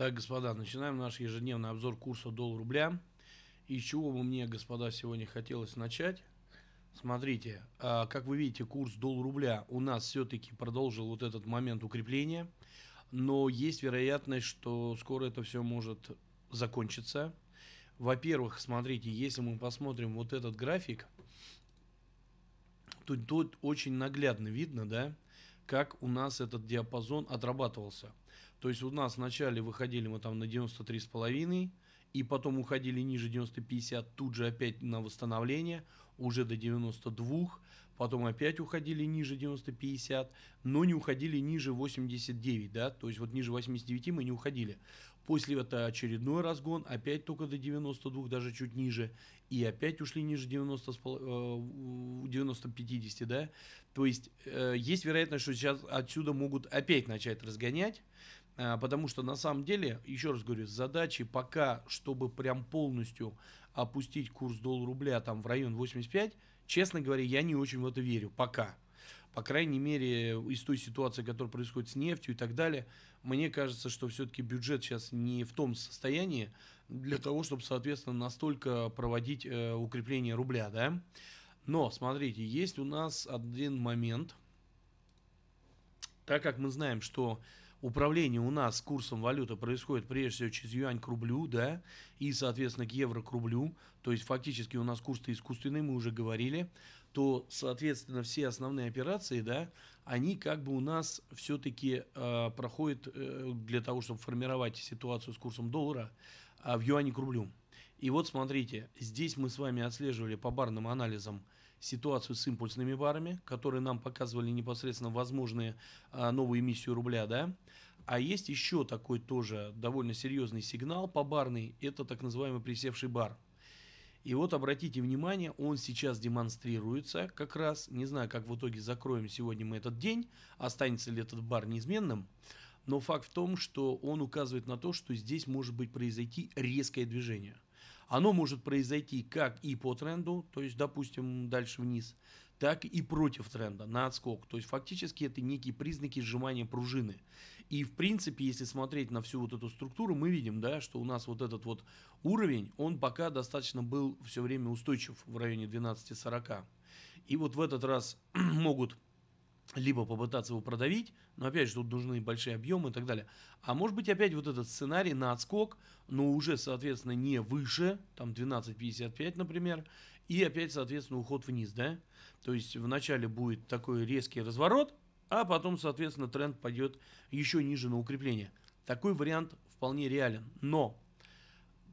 Так, господа, начинаем наш ежедневный обзор курса доллар-рубля. И с чего бы мне, господа, сегодня хотелось начать? Смотрите, а, как вы видите, курс доллар-рубля у нас все-таки продолжил вот этот момент укрепления. Но есть вероятность, что скоро это все может закончиться. Во-первых, смотрите, если мы посмотрим вот этот график, то тут очень наглядно видно, да, как у нас этот диапазон отрабатывался. То есть у нас вначале выходили мы там на 93,5, и потом уходили ниже 90-50, тут же опять на восстановление, уже до 92, потом опять уходили ниже 90-50, но не уходили ниже 89, да, то есть вот ниже 89 мы не уходили. После это очередной разгон, опять только до 92, даже чуть ниже, и опять ушли ниже 90, 90-50, э, да, то есть э, есть вероятность, что сейчас отсюда могут опять начать разгонять, Э, потому что на самом деле, еще раз говорю, задачи пока, чтобы прям полностью опустить курс доллар-рубля там в район 85, честно говоря, я не очень в это верю пока. По крайней мере, из той ситуации, которая происходит с нефтью и так далее, мне кажется, что все-таки бюджет сейчас не в том состоянии для того, чтобы, соответственно, настолько проводить э, укрепление рубля, да. Но, смотрите, есть у нас один момент. Так как мы знаем, что управление у нас курсом валюты происходит прежде всего через юань к рублю, да, и, соответственно, к евро к рублю, то есть фактически у нас курс-то искусственный, мы уже говорили, то, соответственно, все основные операции, да, они как бы у нас все-таки э, проходят э, для того, чтобы формировать ситуацию с курсом доллара э, в юане к рублю. И вот смотрите, здесь мы с вами отслеживали по барным анализам – ситуацию с импульсными барами, которые нам показывали непосредственно возможные а, новую эмиссию рубля, да. А есть еще такой тоже довольно серьезный сигнал побарный, это так называемый присевший бар. И вот обратите внимание, он сейчас демонстрируется как раз. Не знаю, как в итоге закроем сегодня мы этот день, останется ли этот бар неизменным. Но факт в том, что он указывает на то, что здесь может быть произойти резкое движение – оно может произойти как и по тренду, то есть, допустим, дальше вниз, так и против тренда, на отскок. То есть фактически это некие признаки сжимания пружины. И в принципе, если смотреть на всю вот эту структуру, мы видим, да, что у нас вот этот вот уровень, он пока достаточно был все время устойчив в районе 12.40. И вот в этот раз могут либо попытаться его продавить, но опять же тут нужны большие объемы и так далее. А может быть опять вот этот сценарий на отскок, но уже, соответственно, не выше, там 12.55, например, и опять, соответственно, уход вниз, да? То есть вначале будет такой резкий разворот, а потом, соответственно, тренд пойдет еще ниже на укрепление. Такой вариант вполне реален. Но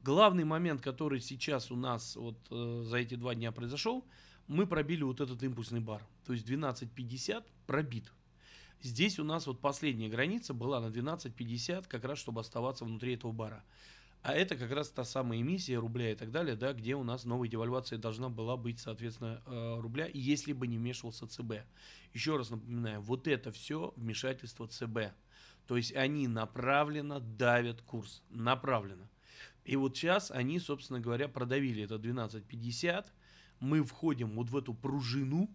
главный момент, который сейчас у нас вот э, за эти два дня произошел – мы пробили вот этот импульсный бар. То есть 12.50 пробит. Здесь у нас вот последняя граница была на 12.50, как раз чтобы оставаться внутри этого бара. А это как раз та самая эмиссия рубля и так далее, да, где у нас новая девальвация должна была быть, соответственно, э, рубля, если бы не вмешивался ЦБ. Еще раз напоминаю, вот это все вмешательство ЦБ. То есть они направленно давят курс, направленно. И вот сейчас они, собственно говоря, продавили это 1250, мы входим вот в эту пружину,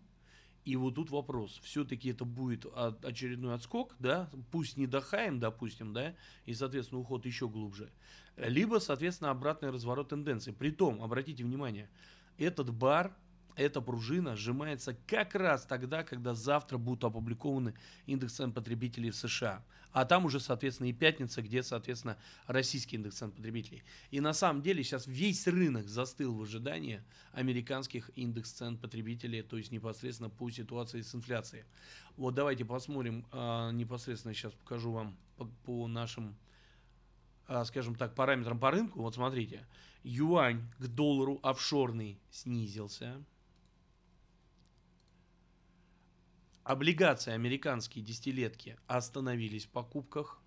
и вот тут вопрос, все-таки это будет очередной отскок, да, пусть не дохаем, допустим, да, и, соответственно, уход еще глубже, либо, соответственно, обратный разворот тенденции. Притом, обратите внимание, этот бар эта пружина сжимается как раз тогда, когда завтра будут опубликованы индекс цен потребителей в США. А там уже, соответственно, и пятница, где, соответственно, российский индекс цен потребителей. И на самом деле сейчас весь рынок застыл в ожидании американских индекс цен потребителей, то есть непосредственно по ситуации с инфляцией. Вот давайте посмотрим, а, непосредственно сейчас покажу вам по, нашим а, скажем так, параметрам по рынку, вот смотрите, юань к доллару офшорный снизился, Облигации американские десятилетки остановились в покупках.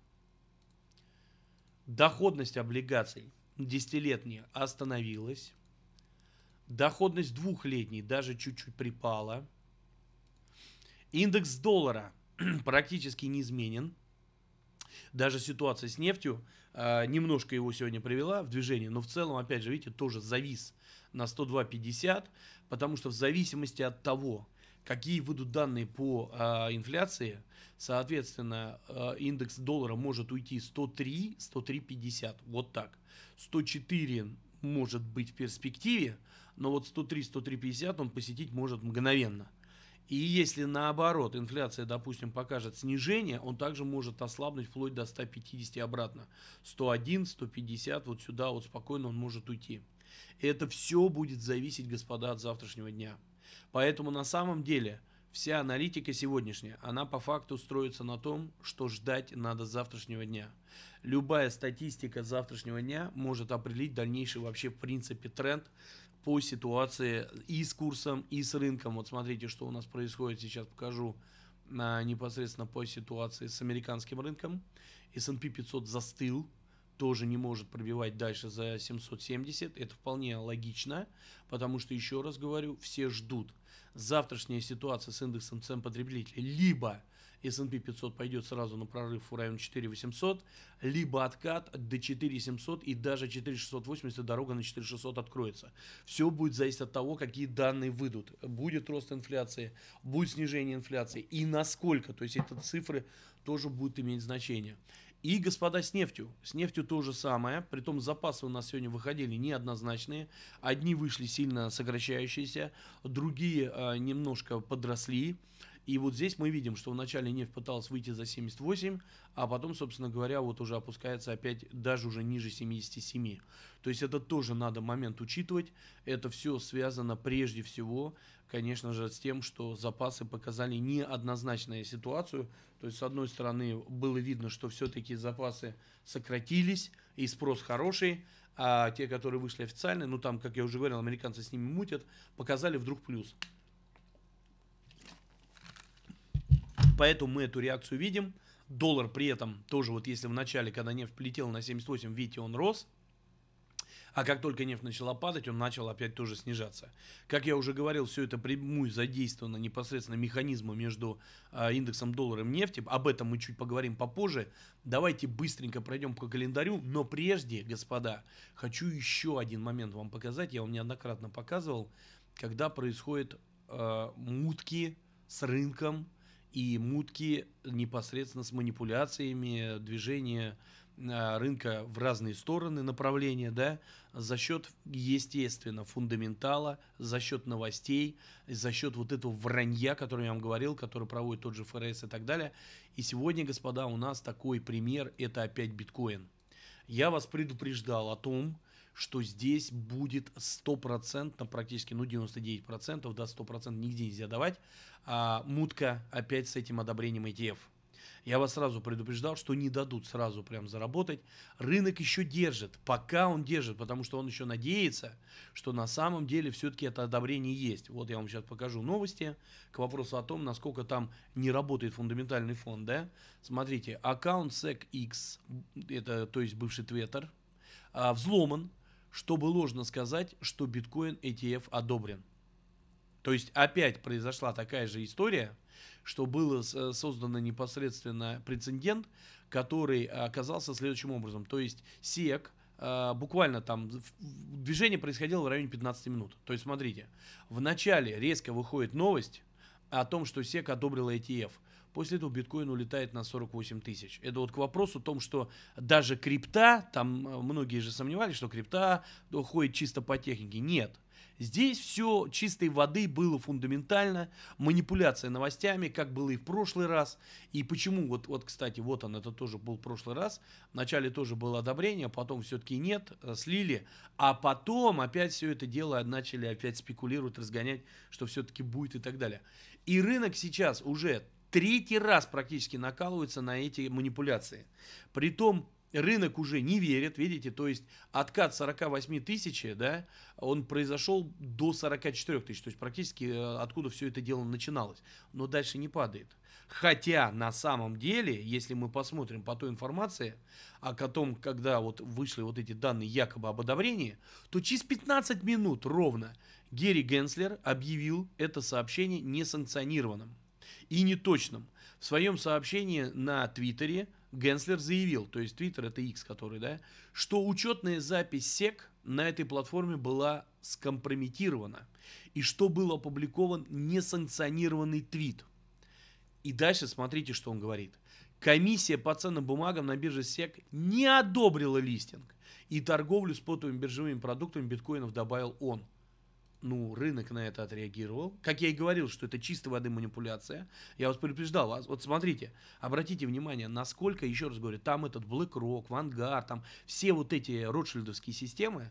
Доходность облигаций десятилетние остановилась. Доходность двухлетней даже чуть-чуть припала. Индекс доллара практически не изменен. Даже ситуация с нефтью э, немножко его сегодня привела в движение, но в целом, опять же, видите, тоже завис на 102.50, потому что в зависимости от того, какие выйдут данные по э, инфляции, соответственно, э, индекс доллара может уйти 103, 103,50, вот так. 104 может быть в перспективе, но вот 103, 103,50 он посетить может мгновенно. И если наоборот инфляция, допустим, покажет снижение, он также может ослабнуть вплоть до 150 обратно. 101, 150, вот сюда вот спокойно он может уйти. Это все будет зависеть, господа, от завтрашнего дня. Поэтому на самом деле вся аналитика сегодняшняя, она по факту строится на том, что ждать надо завтрашнего дня. Любая статистика завтрашнего дня может определить дальнейший вообще в принципе тренд по ситуации и с курсом, и с рынком. Вот смотрите, что у нас происходит, сейчас покажу а, непосредственно по ситуации с американским рынком. S&P 500 застыл, тоже не может пробивать дальше за 770. Это вполне логично, потому что, еще раз говорю, все ждут. Завтрашняя ситуация с индексом цен потребителей либо S&P 500 пойдет сразу на прорыв в район 4800, либо откат до 4700 и даже 4680 дорога на 4600 откроется. Все будет зависеть от того, какие данные выйдут. Будет рост инфляции, будет снижение инфляции и насколько. То есть это цифры тоже будут иметь значение. И, господа, с нефтью. С нефтью то же самое. Притом запасы у нас сегодня выходили неоднозначные. Одни вышли сильно сокращающиеся, другие э, немножко подросли. И вот здесь мы видим, что вначале нефть пыталась выйти за 78, а потом, собственно говоря, вот уже опускается опять даже уже ниже 77. То есть это тоже надо момент учитывать. Это все связано прежде всего конечно же, с тем, что запасы показали неоднозначную ситуацию. То есть, с одной стороны, было видно, что все-таки запасы сократились, и спрос хороший, а те, которые вышли официально, ну там, как я уже говорил, американцы с ними мутят, показали вдруг плюс. Поэтому мы эту реакцию видим. Доллар при этом тоже, вот если в начале, когда нефть полетела на 78, видите, он рос – а как только нефть начала падать, он начал опять тоже снижаться. Как я уже говорил, все это прямую задействовано непосредственно механизмом между э, индексом доллара и нефти. Об этом мы чуть поговорим попозже. Давайте быстренько пройдем по календарю. Но прежде, господа, хочу еще один момент вам показать. Я вам неоднократно показывал, когда происходят э, мутки с рынком и мутки непосредственно с манипуляциями движения Э, рынка в разные стороны, направления, да, за счет, естественно, фундаментала, за счет новостей, за счет вот этого вранья, который я вам говорил, который проводит тот же ФРС и так далее. И сегодня, господа, у нас такой пример, это опять биткоин. Я вас предупреждал о том, что здесь будет стопроцентно, практически, ну, 99%, да, 100% нигде нельзя давать, а мутка опять с этим одобрением ETF – я вас сразу предупреждал, что не дадут сразу прям заработать. Рынок еще держит, пока он держит, потому что он еще надеется, что на самом деле все-таки это одобрение есть. Вот я вам сейчас покажу новости к вопросу о том, насколько там не работает фундаментальный фонд, да. Смотрите, аккаунт SecX, это, то есть бывший Twitter, а, взломан, чтобы ложно сказать, что биткоин ETF одобрен. То есть опять произошла такая же история – что был э, создан непосредственно прецедент, который оказался следующим образом. То есть СЕК, э, буквально там движение происходило в районе 15 минут. То есть смотрите, в начале резко выходит новость о том, что СЕК одобрила ETF. После этого биткоин улетает на 48 тысяч. Это вот к вопросу о том, что даже крипта, там э, многие же сомневались, что крипта уходит чисто по технике. Нет. Здесь все чистой воды было фундаментально, манипуляция новостями, как было и в прошлый раз. И почему, вот, вот кстати, вот он, это тоже был в прошлый раз. Вначале тоже было одобрение, потом все-таки нет, э, слили. А потом опять все это дело начали опять спекулировать, разгонять, что все-таки будет и так далее. И рынок сейчас уже третий раз практически накалывается на эти манипуляции. Притом рынок уже не верит, видите, то есть откат 48 тысяч, да, он произошел до 44 тысяч, то есть практически э, откуда все это дело начиналось, но дальше не падает. Хотя на самом деле, если мы посмотрим по той информации, о том, когда вот вышли вот эти данные якобы об одобрении, то через 15 минут ровно Герри Генслер объявил это сообщение несанкционированным и неточным. В своем сообщении на Твиттере Генслер заявил, то есть Twitter это X, который, да, что учетная запись SEC на этой платформе была скомпрометирована, и что был опубликован несанкционированный твит. И дальше смотрите, что он говорит. Комиссия по ценным бумагам на бирже SEC не одобрила листинг и торговлю спотовыми биржевыми продуктами биткоинов добавил он – ну, рынок на это отреагировал. Как я и говорил, что это чистой воды манипуляция. Я вас предупреждал. вас, вот смотрите, обратите внимание, насколько, еще раз говорю, там этот BlackRock, Vanguard, там все вот эти ротшильдовские системы,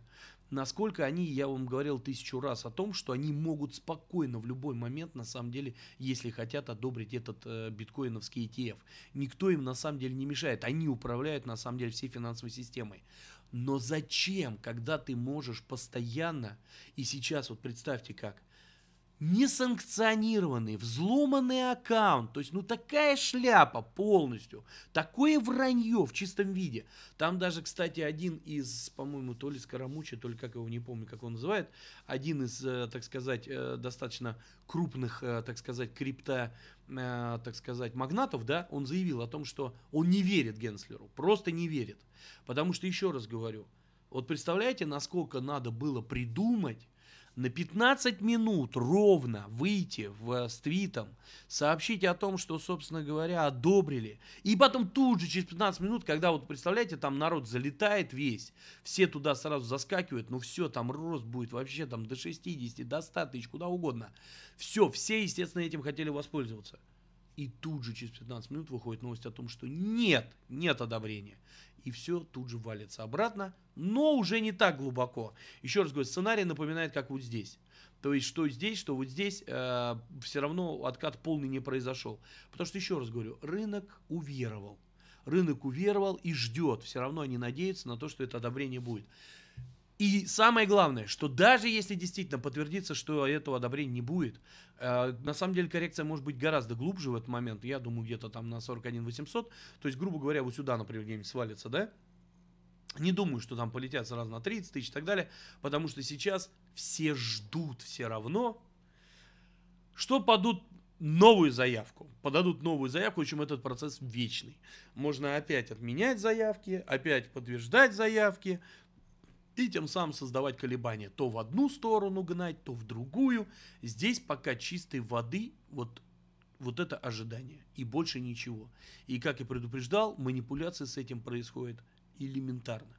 насколько они, я вам говорил тысячу раз о том, что они могут спокойно в любой момент, на самом деле, если хотят, одобрить этот э, биткоиновский ETF. Никто им на самом деле не мешает. Они управляют на самом деле всей финансовой системой. Но зачем, когда ты можешь постоянно, и сейчас вот представьте как, несанкционированный, взломанный аккаунт, то есть ну такая шляпа полностью, такое вранье в чистом виде. Там даже, кстати, один из, по-моему, то ли Скоромуча, то ли как его, не помню, как он называет, один из, э, так сказать, э, достаточно крупных, э, так сказать, крипто, так сказать, магнатов, да, он заявил о том, что он не верит Генслеру, просто не верит. Потому что, еще раз говорю, вот представляете, насколько надо было придумать, на 15 минут ровно выйти в, э, с твитом, сообщить о том, что, собственно говоря, одобрили. И потом тут же, через 15 минут, когда, вот представляете, там народ залетает весь, все туда сразу заскакивают, ну все, там рост будет вообще там до 60, до 100 тысяч, куда угодно. Все, все, естественно, этим хотели воспользоваться. И тут же через 15 минут выходит новость о том, что нет, нет одобрения и все тут же валится обратно, но уже не так глубоко. Еще раз говорю, сценарий напоминает, как вот здесь. То есть, что здесь, что вот здесь, э, все равно откат полный не произошел. Потому что, еще раз говорю, рынок уверовал. Рынок уверовал и ждет. Все равно они надеются на то, что это одобрение будет. И самое главное, что даже если действительно подтвердится, что этого одобрения не будет, э, на самом деле коррекция может быть гораздо глубже в этот момент. Я думаю, где-то там на 41 800. То есть, грубо говоря, вот сюда, например, где-нибудь свалится, да? Не думаю, что там полетят сразу на 30 тысяч и так далее, потому что сейчас все ждут все равно, что падут новую заявку. Подадут новую заявку, в общем, этот процесс вечный. Можно опять отменять заявки, опять подтверждать заявки и тем самым создавать колебания то в одну сторону гнать, то в другую. Здесь пока чистой воды вот, вот это ожидание и больше ничего. И как и предупреждал, манипуляция с этим происходит элементарно.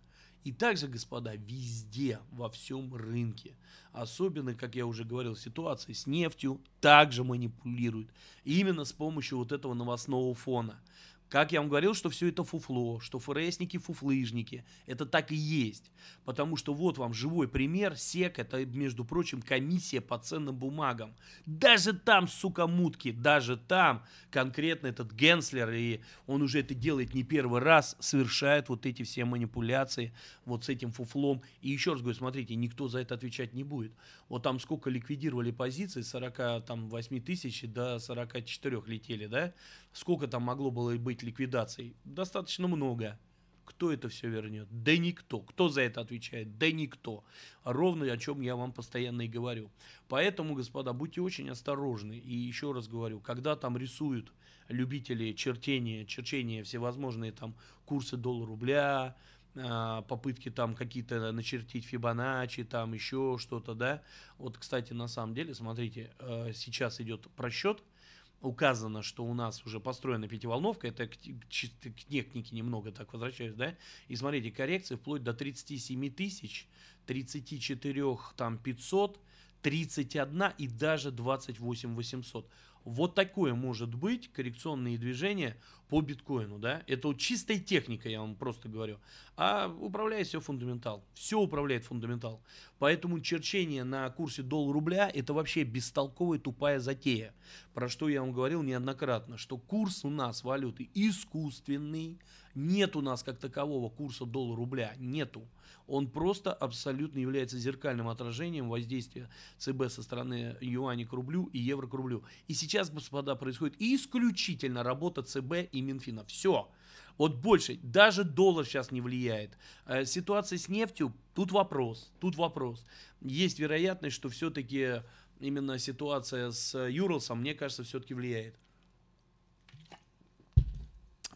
И также, господа, везде, во всем рынке, особенно, как я уже говорил, ситуации с нефтью, также манипулируют. Именно с помощью вот этого новостного фона. Как я вам говорил, что все это фуфло, что ФРСники фуфлыжники. Это так и есть. Потому что вот вам живой пример. СЕК, это, между прочим, комиссия по ценным бумагам. Даже там, сука, мутки, даже там конкретно этот Генслер, и он уже это делает не первый раз, совершает вот эти все манипуляции вот с этим фуфлом. И еще раз говорю, смотрите, никто за это отвечать не будет. Вот там сколько ликвидировали позиций, 48 тысяч до 44 летели, да? Сколько там могло было быть ликвидаций? Достаточно много. Кто это все вернет? Да никто. Кто за это отвечает? Да никто. Ровно о чем я вам постоянно и говорю. Поэтому, господа, будьте очень осторожны. И еще раз говорю, когда там рисуют любители чертения, черчения, всевозможные там курсы доллар-рубля, а, попытки там какие-то начертить Фибоначчи, там еще что-то, да. Вот, кстати, на самом деле, смотрите, э, сейчас идет просчет – указано, что у нас уже построена пятиволновка, это к, к, к технике немного так возвращаюсь, да, и смотрите, коррекции вплоть до 37 тысяч, 34 там 500, 31 и даже 28 800. Вот такое может быть коррекционные движения по биткоину, да, это вот чистая техника, я вам просто говорю, а управляет все фундаментал, все управляет фундаментал, поэтому черчение на курсе доллар-рубля это вообще бестолковая тупая затея, про что я вам говорил неоднократно, что курс у нас валюты искусственный, нет у нас как такового курса доллар-рубля, нету, он просто абсолютно является зеркальным отражением воздействия ЦБ со стороны юаня к рублю и евро к рублю, и сейчас, господа, происходит исключительно работа ЦБ и Минфина. Все. Вот больше, даже доллар сейчас не влияет. Э, ситуация с нефтью, тут вопрос, тут вопрос. Есть вероятность, что все-таки именно ситуация с Юрлсом, мне кажется, все-таки влияет.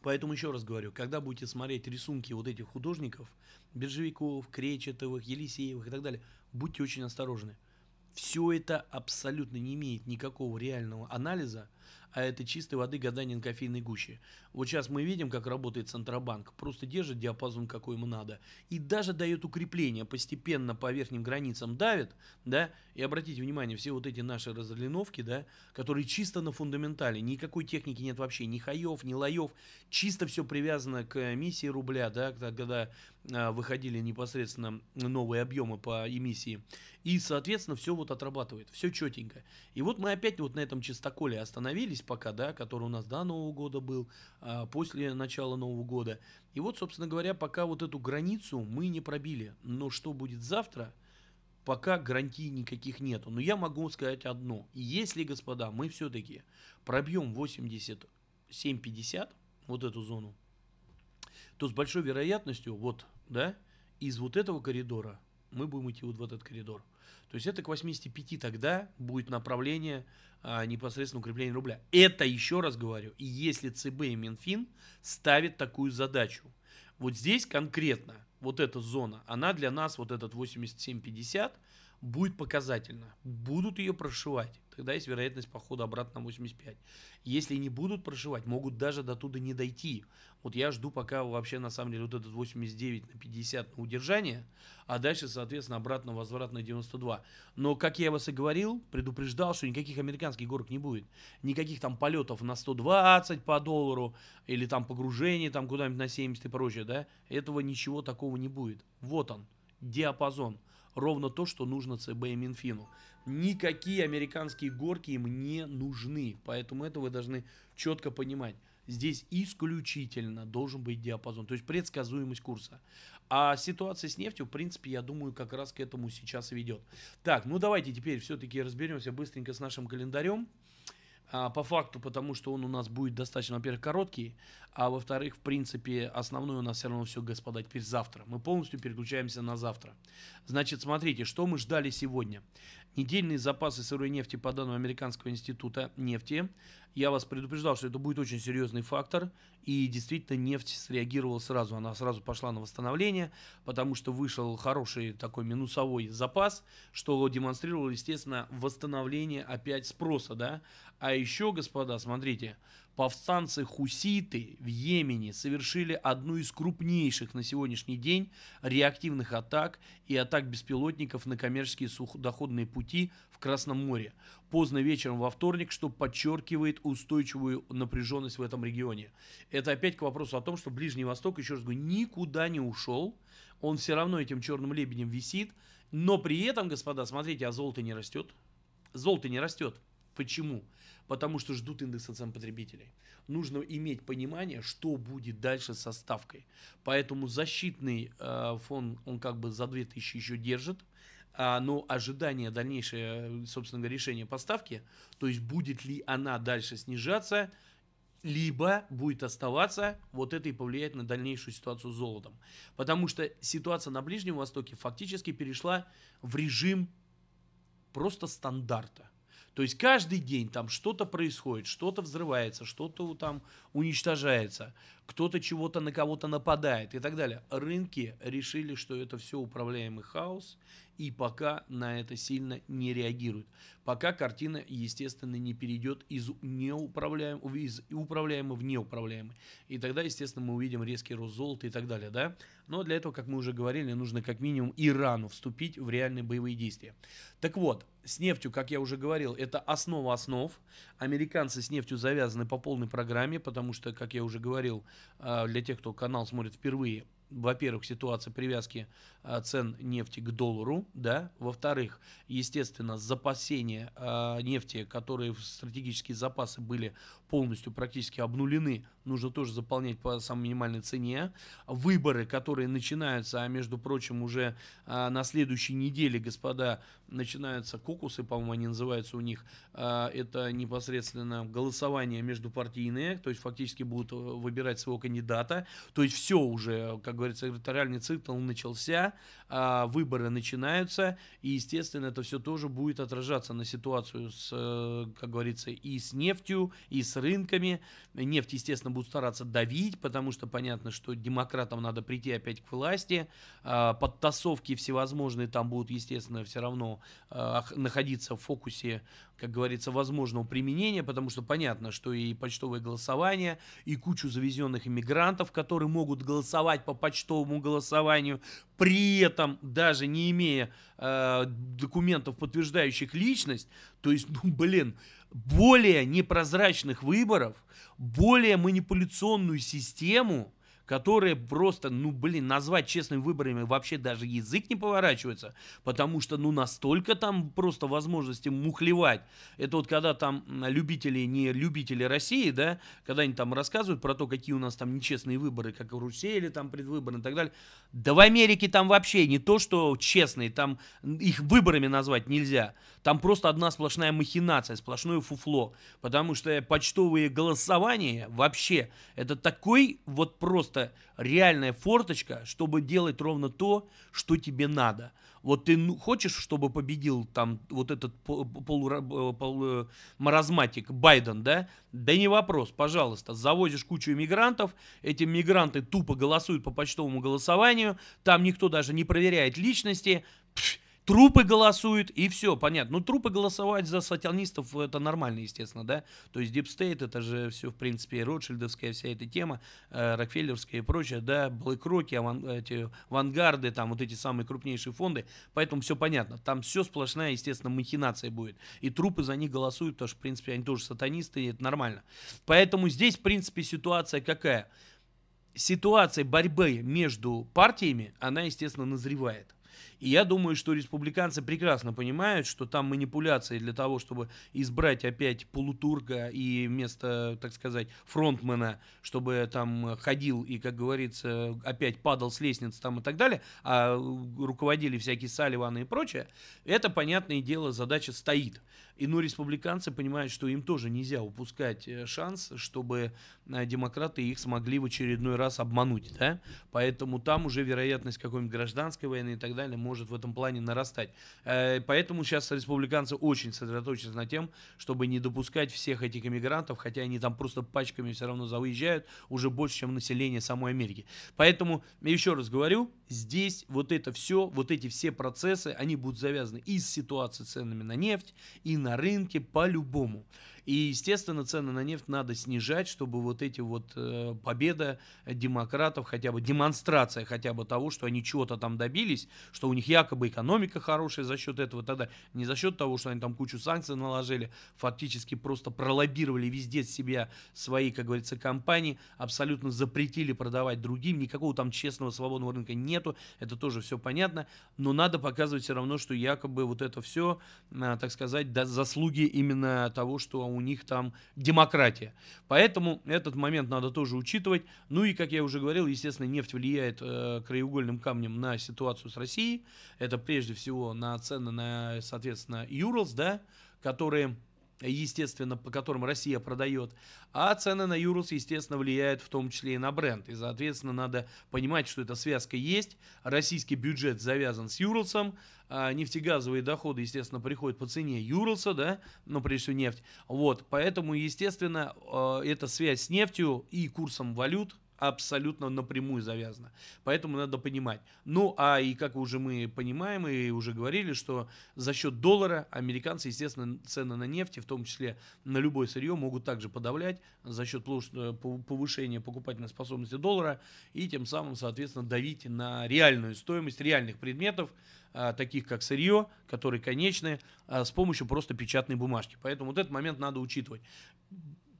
Поэтому еще раз говорю, когда будете смотреть рисунки вот этих художников, Биржевиков, Кречетовых, Елисеевых и так далее, будьте очень осторожны. Все это абсолютно не имеет никакого реального анализа, а это чистой воды гадание на кофейной гущи. Вот сейчас мы видим, как работает Центробанк, просто держит диапазон, какой ему надо, и даже дает укрепление, постепенно по верхним границам давит, да, и обратите внимание, все вот эти наши разлиновки, да, которые чисто на фундаментале, никакой техники нет вообще, ни хаев, ни лаев, чисто все привязано к миссии рубля, да, когда Э, выходили непосредственно новые объемы по эмиссии. И, соответственно, все вот отрабатывает, все четенько. И вот мы опять вот на этом чистоколе остановились пока, да, который у нас до Нового года был, а, после начала Нового года. И вот, собственно говоря, пока вот эту границу мы не пробили. Но что будет завтра, пока гарантий никаких нету. Но я могу сказать одно. Если, господа, мы все-таки пробьем 87,50, вот эту зону, то с большой вероятностью, вот да, из вот этого коридора мы будем идти вот в этот коридор. То есть это к 85 тогда будет направление а, непосредственно укрепления рубля. Это, еще раз говорю, и если ЦБ и Минфин ставят такую задачу. Вот здесь конкретно, вот эта зона, она для нас, вот этот 87-50, будет показательна. Будут ее прошивать когда есть вероятность похода обратно на 85. Если не будут прошивать, могут даже до туда не дойти. Вот я жду пока вообще на самом деле вот этот 89 на 50 на удержание, а дальше, соответственно, обратно возврат на 92. Но, как я вас и говорил, предупреждал, что никаких американских горок не будет. Никаких там полетов на 120 по доллару или там погружение там куда-нибудь на 70 и прочее, да? Этого ничего такого не будет. Вот он, диапазон ровно то, что нужно ЦБ и Минфину. Никакие американские горки им не нужны. Поэтому это вы должны четко понимать. Здесь исключительно должен быть диапазон, то есть предсказуемость курса. А ситуация с нефтью, в принципе, я думаю, как раз к этому сейчас и ведет. Так, ну давайте теперь все-таки разберемся быстренько с нашим календарем. А, по факту, потому что он у нас будет достаточно, во-первых, короткий, а во-вторых, в принципе, основное у нас все равно все, господа, теперь завтра. Мы полностью переключаемся на завтра. Значит, смотрите, что мы ждали сегодня. Недельные запасы сырой нефти по данным Американского института нефти. Я вас предупреждал, что это будет очень серьезный фактор. И действительно нефть среагировала сразу. Она сразу пошла на восстановление, потому что вышел хороший такой минусовой запас, что демонстрировало, естественно, восстановление опять спроса. Да? А еще, господа, смотрите, повстанцы хуситы в Йемене совершили одну из крупнейших на сегодняшний день реактивных атак и атак беспилотников на коммерческие доходные пути в Красном море поздно вечером во вторник, что подчеркивает устойчивую напряженность в этом регионе. Это опять к вопросу о том, что Ближний Восток, еще раз говорю, никуда не ушел, он все равно этим черным лебедем висит, но при этом, господа, смотрите, а золото не растет. Золото не растет. Почему? потому что ждут индекса цен потребителей. Нужно иметь понимание, что будет дальше со ставкой. Поэтому защитный э, фон, он как бы за 2000 еще держит, а, но ожидание дальнейшего, собственно говоря, решения по ставке, то есть будет ли она дальше снижаться, либо будет оставаться, вот это и повлияет на дальнейшую ситуацию с золотом. Потому что ситуация на Ближнем Востоке фактически перешла в режим просто стандарта. То есть каждый день там что-то происходит, что-то взрывается, что-то там уничтожается, кто-то чего-то на кого-то нападает и так далее. Рынки решили, что это все управляемый хаос, и пока на это сильно не реагируют. Пока картина, естественно, не перейдет из, неуправляем, из управляемого в неуправляемый. И тогда, естественно, мы увидим резкий рост золота и так далее. Да? Но для этого, как мы уже говорили, нужно как минимум Ирану вступить в реальные боевые действия. Так вот, с нефтью, как я уже говорил, это основа основ. Американцы с нефтью завязаны по полной программе, потому что, как я уже говорил, а, для тех, кто канал смотрит впервые, во-первых, ситуация привязки а, цен нефти к доллару, да, во-вторых, естественно, запасение а, нефти, которые в стратегические запасы были полностью практически обнулены, нужно тоже заполнять по самой минимальной цене, выборы, которые начинаются, а между прочим, уже а, на следующей неделе, господа, начинаются кокусы, по-моему, они называются у них, это непосредственно голосование между междупартийное, то есть фактически будут э, выбирать своего кандидата, то есть все уже, как говорится, электоральный цикл начался, а, выборы начинаются, и, естественно, это все тоже будет отражаться на ситуацию с, э, как говорится, и с нефтью, и с рынками. Нефть, естественно, будут стараться давить, потому что понятно, что демократам надо прийти опять к власти. А, подтасовки всевозможные там будут, естественно, все равно а, находиться в фокусе как говорится, возможного применения, потому что понятно, что и почтовое голосование, и кучу завезенных иммигрантов, которые могут голосовать по почтовому голосованию, при этом даже не имея э, документов, подтверждающих личность, то есть, ну, блин, более непрозрачных выборов, более манипуляционную систему – которые просто, ну, блин, назвать честными выборами вообще даже язык не поворачивается, потому что, ну, настолько там просто возможности мухлевать. Это вот когда там любители, не любители России, да, когда они там рассказывают про то, какие у нас там нечестные выборы, как в или там предвыборы и так далее. Да в Америке там вообще не то, что честные, там их выборами назвать нельзя. Там просто одна сплошная махинация, сплошное фуфло, потому что почтовые голосования вообще, это такой вот просто это реальная форточка, чтобы делать ровно то, что тебе надо. Вот ты хочешь, чтобы победил там вот этот полумаразматик э, э, Байден, да? Да не вопрос, пожалуйста. Завозишь кучу иммигрантов, эти мигранты тупо голосуют по почтовому голосованию, там никто даже не проверяет личности, трупы голосуют, и все, понятно. Ну, трупы голосовать за сатанистов, это нормально, естественно, да? То есть Дипстейт, это же все, в принципе, Ротшильдовская вся эта тема, э, Рокфеллерская и прочее, да, Блэкроки, аван, эти Вангарды, там вот эти самые крупнейшие фонды, поэтому все понятно. Там все сплошная, естественно, махинация будет. И трупы за них голосуют, потому что, в принципе, они тоже сатанисты, и это нормально. Поэтому здесь, в принципе, ситуация какая? Ситуация борьбы между партиями, она, естественно, назревает. И я думаю, что республиканцы прекрасно понимают, что там манипуляции для того, чтобы избрать опять полутурка и вместо, так сказать, фронтмена, чтобы там ходил и, как говорится, опять падал с лестницы там и так далее, а руководили всякие Салливаны и прочее, это, понятное дело, задача стоит. И, ну, республиканцы понимают, что им тоже нельзя упускать э, шанс, чтобы э, демократы их смогли в очередной раз обмануть, да? Поэтому там уже вероятность какой-нибудь гражданской войны и так далее может в этом плане нарастать. Э, поэтому сейчас республиканцы очень сосредоточены на тем, чтобы не допускать всех этих иммигрантов, хотя они там просто пачками все равно заезжают, уже больше, чем население самой Америки. Поэтому, еще раз говорю, здесь вот это все, вот эти все процессы, они будут завязаны и с ситуацией ценами на нефть, и на рынке по-любому. И, естественно, цены на нефть надо снижать, чтобы вот эти вот э, победа демократов, хотя бы демонстрация хотя бы того, что они чего-то там добились, что у них них якобы экономика хорошая за счет этого тогда. Не за счет того, что они там кучу санкций наложили, фактически просто пролоббировали везде себя свои, как говорится, компании, абсолютно запретили продавать другим, никакого там честного свободного рынка нету, это тоже все понятно, но надо показывать все равно, что якобы вот это все, а, так сказать, да, заслуги именно того, что у них там демократия. Поэтому этот момент надо тоже учитывать. Ну и, как я уже говорил, естественно, нефть влияет э, краеугольным камнем на ситуацию с Россией. Это прежде всего на цены на, соответственно, Юрлс, да, которые естественно, по которым Россия продает, а цены на Юрус, естественно, влияют в том числе и на бренд. И, соответственно, надо понимать, что эта связка есть. Российский бюджет завязан с Юрлсом, а нефтегазовые доходы, естественно, приходят по цене Юрлса, да, но ну, прежде всего нефть. Вот, поэтому, естественно, а, эта связь с нефтью и курсом валют, абсолютно напрямую завязано. Поэтому надо понимать. Ну, а и как уже мы понимаем и уже говорили, что за счет доллара американцы, естественно, цены на нефть, в том числе на любое сырье, могут также подавлять за счет э, повышения покупательной способности доллара и тем самым, соответственно, давить на реальную стоимость реальных предметов, а, таких как сырье, которые конечные, а, с помощью просто печатной бумажки. Поэтому вот этот момент надо учитывать.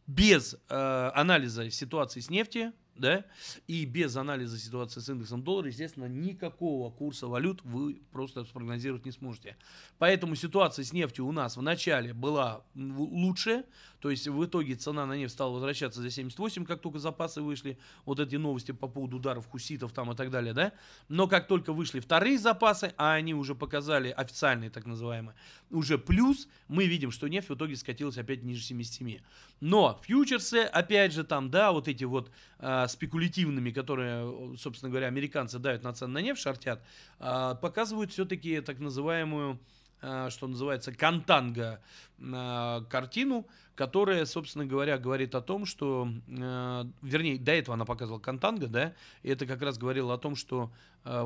Без э, анализа ситуации с нефтью да, и без анализа ситуации с индексом доллара, естественно, никакого курса валют вы просто спрогнозировать не сможете. Поэтому ситуация с нефтью у нас в начале была лучше, то есть в итоге цена на нефть стала возвращаться за 78, как только запасы вышли, вот эти новости по поводу ударов хуситов там и так далее, да, но как только вышли вторые запасы, а они уже показали официальные так называемые, уже плюс, мы видим, что нефть в итоге скатилась опять ниже 77. Но фьючерсы, опять же, там, да, вот эти вот а, а, спекулятивными, которые, собственно говоря, американцы дают на цены на нефть, шортят, а, показывают все-таки так называемую а, что называется, контанго а, картину, которая, собственно говоря, говорит о том, что, вернее, до этого она показывала контанго, да, и это как раз говорило о том, что Э,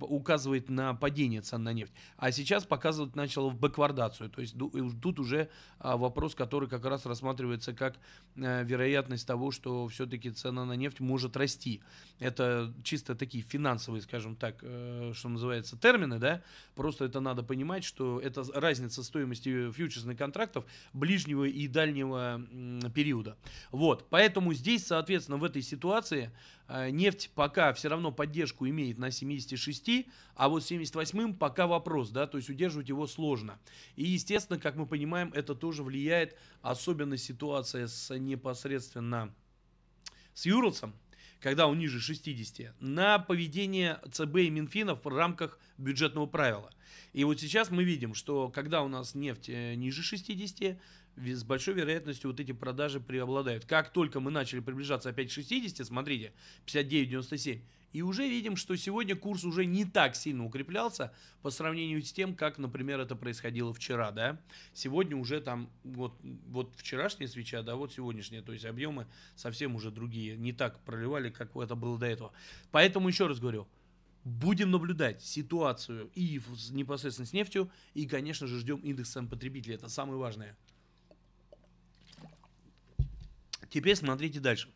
указывает на падение цен на нефть. А сейчас показывать начало в бэквардацию. То есть тут уже а, вопрос, который как раз рассматривается как э, вероятность того, что все-таки цена на нефть может расти. Это чисто такие финансовые, скажем так, э, что называется, термины, да? Просто это надо понимать, что это разница стоимости фьючерсных контрактов ближнего и дальнего периода. Вот, поэтому здесь, соответственно, в этой ситуации Э, нефть пока все равно поддержку имеет на 76, а вот 78 пока вопрос, да, то есть удерживать его сложно. И, естественно, как мы понимаем, это тоже влияет, особенно ситуация с непосредственно с Юрлсом, когда он ниже 60, на поведение ЦБ и Минфина в рамках бюджетного правила. И вот сейчас мы видим, что когда у нас нефть э, ниже 60, с большой вероятностью вот эти продажи преобладают. Как только мы начали приближаться опять к 60, смотрите, 59,97, и уже видим, что сегодня курс уже не так сильно укреплялся по сравнению с тем, как, например, это происходило вчера, да. Сегодня уже там вот, вот вчерашняя свеча, да, вот сегодняшняя, то есть объемы совсем уже другие, не так проливали, как это было до этого. Поэтому еще раз говорю, Будем наблюдать ситуацию и непосредственно с нефтью, и, конечно же, ждем индекс цен потребителей. Это самое важное. Теперь смотрите дальше.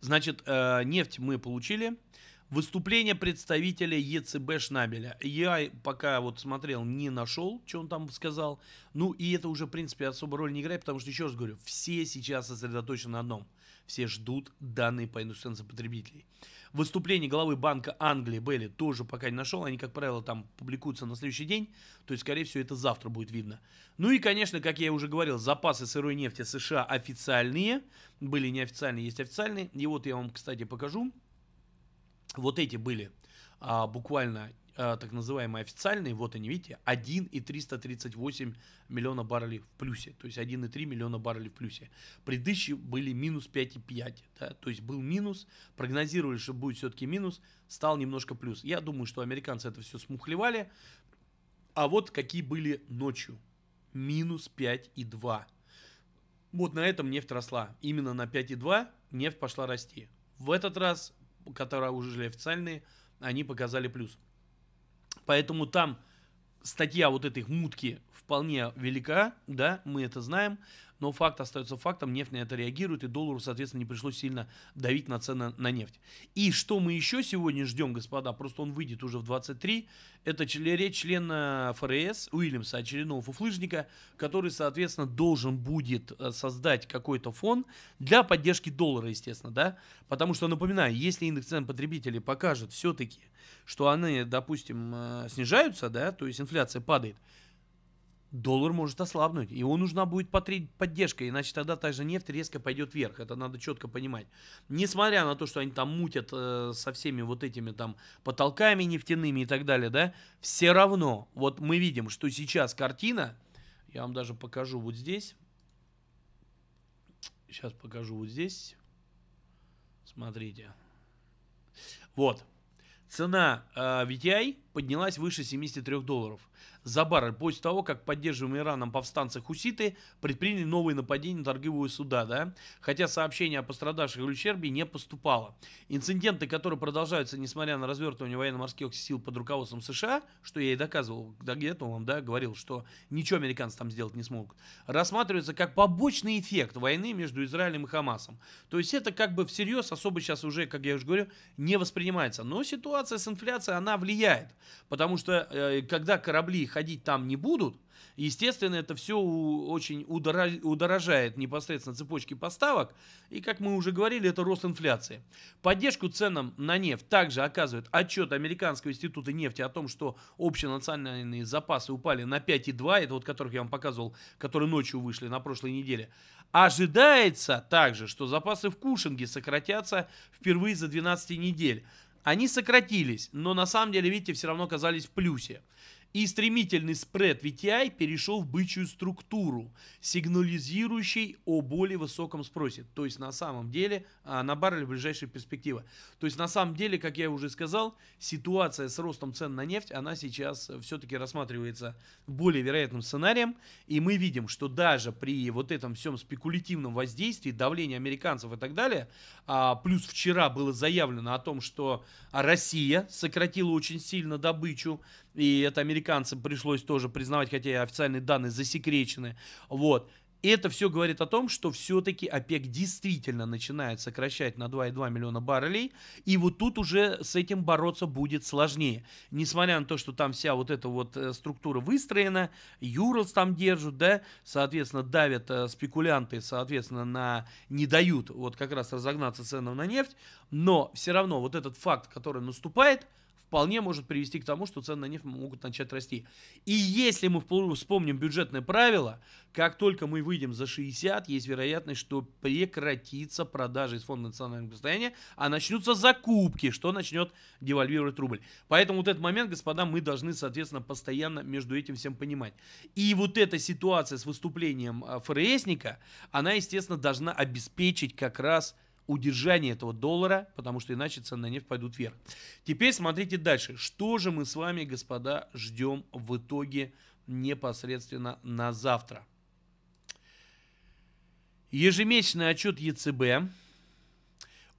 Значит, э, нефть мы получили. Выступление представителя ЕЦБ Шнабеля. Я пока вот смотрел, не нашел, что он там сказал. Ну и это уже, в принципе, особо роль не играет, потому что, еще раз говорю, все сейчас сосредоточены на одном. Все ждут данные по индустренсам потребителей. Выступление главы Банка Англии Белли тоже пока не нашел. Они, как правило, там публикуются на следующий день. То есть, скорее всего, это завтра будет видно. Ну и, конечно, как я уже говорил, запасы сырой нефти США официальные. Были неофициальные, есть официальные. И вот я вам, кстати, покажу. Вот эти были а, буквально Э, так называемые официальные, вот они, видите, 1,338 миллиона баррелей в плюсе, то есть 1,3 миллиона баррелей в плюсе. Предыдущие были минус 5,5, да, то есть был минус, прогнозировали, что будет все-таки минус, стал немножко плюс. Я думаю, что американцы это все смухлевали, а вот какие были ночью. Минус 5,2. Вот на этом нефть росла. Именно на 5,2 нефть пошла расти. В этот раз, которые уже официальные, они показали плюс. Поэтому там статья вот этих мутки вполне велика, да, мы это знаем, но факт остается фактом, нефть на это реагирует, и доллару, соответственно, не пришлось сильно давить на цены на нефть. И что мы еще сегодня ждем, господа, просто он выйдет уже в 23, это речь члена ФРС Уильямса, очередного фуфлыжника, который, соответственно, должен будет э, создать какой-то фон для поддержки доллара, естественно, да, потому что, напоминаю, если индекс цен потребителей покажет все-таки, что они, допустим, э, снижаются, да, то есть инфляция падает, доллар может ослабнуть. Ему нужна будет поддержка, иначе тогда также нефть резко пойдет вверх. Это надо четко понимать. Несмотря на то, что они там мутят э, со всеми вот этими там потолками нефтяными и так далее, да, все равно, вот мы видим, что сейчас картина, я вам даже покажу вот здесь, сейчас покажу вот здесь, смотрите, вот, цена э, VTI поднялась выше 73 долларов за баррель после того, как поддерживаемые Ираном повстанцы хуситы предприняли новые нападения на торговые суда, да, хотя сообщения о пострадавших в ущербе не поступало. Инциденты, которые продолжаются, несмотря на развертывание военно-морских сил под руководством США, что я и доказывал, да, где-то вам, да, говорил, что ничего американцы там сделать не смогут, рассматриваются как побочный эффект войны между Израилем и Хамасом. То есть это как бы всерьез особо сейчас уже, как я уже говорю, не воспринимается. Но ситуация с инфляцией, она влияет, потому что э, когда корабли ходить там не будут, естественно, это все очень удорожает непосредственно цепочки поставок. И, как мы уже говорили, это рост инфляции. Поддержку ценам на нефть также оказывает отчет Американского института нефти о том, что общенациональные запасы упали на 5,2, это вот которых я вам показывал, которые ночью вышли на прошлой неделе. Ожидается также, что запасы в Кушинге сократятся впервые за 12 недель они сократились, но на самом деле, видите, все равно оказались в плюсе и стремительный спред VTI перешел в бычью структуру, сигнализирующий о более высоком спросе. То есть на самом деле а, на баррель ближайшая перспективы. То есть на самом деле, как я уже сказал, ситуация с ростом цен на нефть, она сейчас э, все-таки рассматривается более вероятным сценарием. И мы видим, что даже при вот этом всем спекулятивном воздействии, давлении американцев и так далее, а, плюс вчера было заявлено о том, что Россия сократила очень сильно добычу, и это американцам пришлось тоже признавать, хотя официальные данные засекречены, вот, и это все говорит о том, что все-таки ОПЕК действительно начинает сокращать на 2,2 миллиона баррелей. И вот тут уже с этим бороться будет сложнее. Несмотря на то, что там вся вот эта вот э, структура выстроена, Юрлс там держат, да, соответственно, давят э, спекулянты, соответственно, на... не дают вот как раз разогнаться ценам на нефть. Но все равно вот этот факт, который наступает – вполне может привести к тому, что цены на нефть могут начать расти. И если мы вспомним бюджетное правило, как только мы выйдем за 60, есть вероятность, что прекратится продажа из фонда национального состояния, а начнутся закупки, что начнет девальвировать рубль. Поэтому вот этот момент, господа, мы должны, соответственно, постоянно между этим всем понимать. И вот эта ситуация с выступлением а, ФРСника, она, естественно, должна обеспечить как раз удержание этого доллара, потому что иначе цены на нефть пойдут вверх. Теперь смотрите дальше. Что же мы с вами, господа, ждем в итоге непосредственно на завтра? Ежемесячный отчет ЕЦБ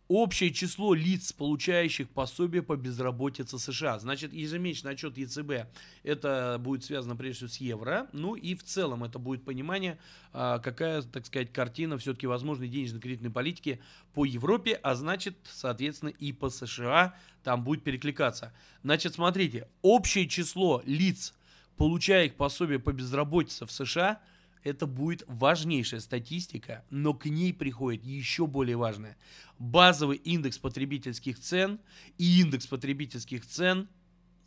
Общее число лиц, получающих пособие по безработице США. Значит, ежемесячный отчет ЕЦБ, это будет связано прежде всего с евро. Ну и в целом это будет понимание, а, какая, так сказать, картина все-таки возможной денежно-кредитной политики по Европе, а значит, соответственно, и по США там будет перекликаться. Значит, смотрите, общее число лиц, получающих пособие по безработице в США – это будет важнейшая статистика, но к ней приходит еще более важная Базовый индекс потребительских цен и индекс потребительских цен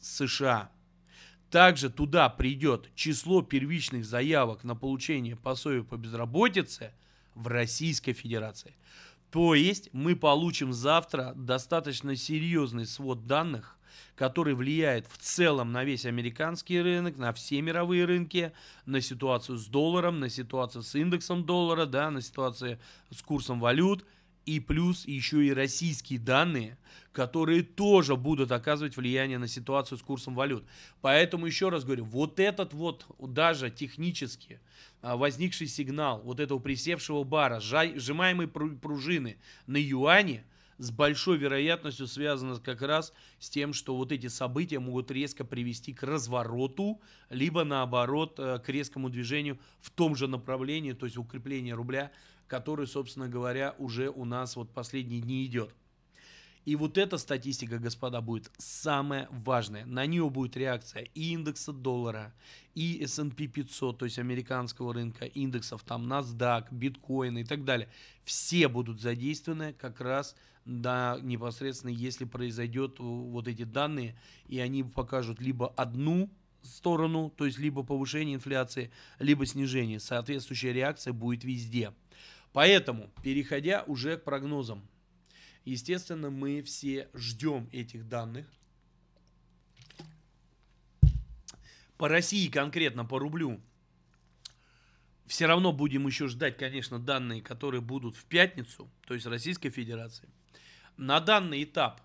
США. Также туда придет число первичных заявок на получение пособия по безработице в Российской Федерации. То есть мы получим завтра достаточно серьезный свод данных который влияет в целом на весь американский рынок, на все мировые рынки, на ситуацию с долларом, на ситуацию с индексом доллара, да, на ситуацию с курсом валют – и плюс еще и российские данные, которые тоже будут оказывать влияние на ситуацию с курсом валют. Поэтому еще раз говорю, вот этот вот даже технически а, возникший сигнал вот этого присевшего бара, сжимаемой пружины на юане – с большой вероятностью связано как раз с тем, что вот эти события могут резко привести к развороту, либо наоборот э, к резкому движению в том же направлении, то есть укрепление рубля, который, собственно говоря, уже у нас вот последние дни идет. И вот эта статистика, господа, будет самая важная. На нее будет реакция и индекса доллара, и S&P 500, то есть американского рынка, индексов там NASDAQ, биткоин и так далее. Все будут задействованы как раз да, непосредственно, если произойдет э, вот эти данные, и они покажут либо одну сторону, то есть либо повышение инфляции, либо снижение. Соответствующая реакция будет везде. Поэтому, переходя уже к прогнозам, естественно, мы все ждем этих данных. По России конкретно, по рублю, все равно будем еще ждать, конечно, данные, которые будут в пятницу, то есть Российской Федерации на данный этап,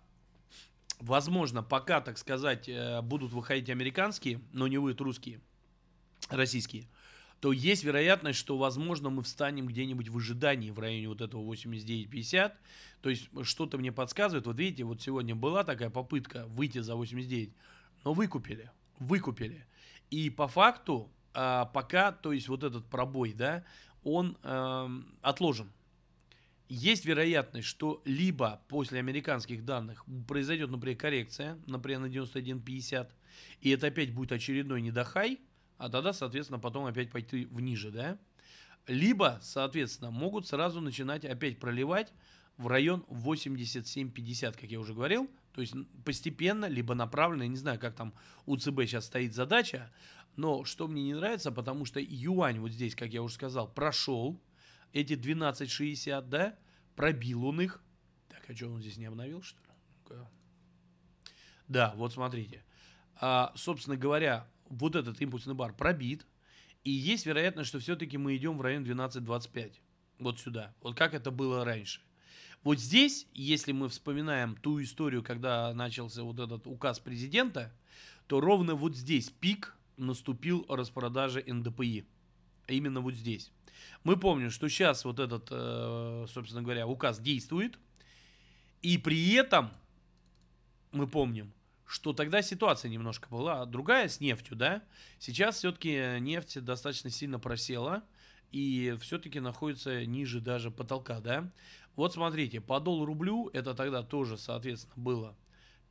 возможно, пока, так сказать, э, будут выходить американские, но не выйдут русские, российские, то есть вероятность, что, возможно, мы встанем где-нибудь в ожидании в районе вот этого 89.50. То есть э, что-то мне подсказывает. Вот видите, вот сегодня была такая попытка выйти за 89, но выкупили, выкупили. И по факту а, пока, то есть вот этот пробой, да, он э, отложен есть вероятность, что либо после американских данных произойдет, например, коррекция, например, на 91.50, и это опять будет очередной недохай, а тогда, соответственно, потом опять пойти вниже, да? Либо, соответственно, могут сразу начинать опять проливать в район 87.50, как я уже говорил, то есть постепенно, либо направленно, я не знаю, как там у ЦБ сейчас стоит задача, но что мне не нравится, потому что юань вот здесь, как я уже сказал, прошел эти 12.60, да, Пробил он их. Так, а что, он здесь не обновил, что ли? Ну-ка. Да, вот смотрите. А, собственно говоря, вот этот импульсный бар пробит. И есть вероятность, что все-таки мы идем в район 12.25. Вот сюда. Вот как это было раньше. Вот здесь, если мы вспоминаем ту историю, когда начался вот этот указ президента, то ровно вот здесь пик наступил распродажи НДПИ именно вот здесь. Мы помним, что сейчас вот этот, э, собственно говоря, указ действует, и при этом мы помним, что тогда ситуация немножко была другая с нефтью, да? Сейчас все-таки нефть достаточно сильно просела и все-таки находится ниже даже потолка, да? Вот смотрите, по доллару рублю, это тогда тоже, соответственно, было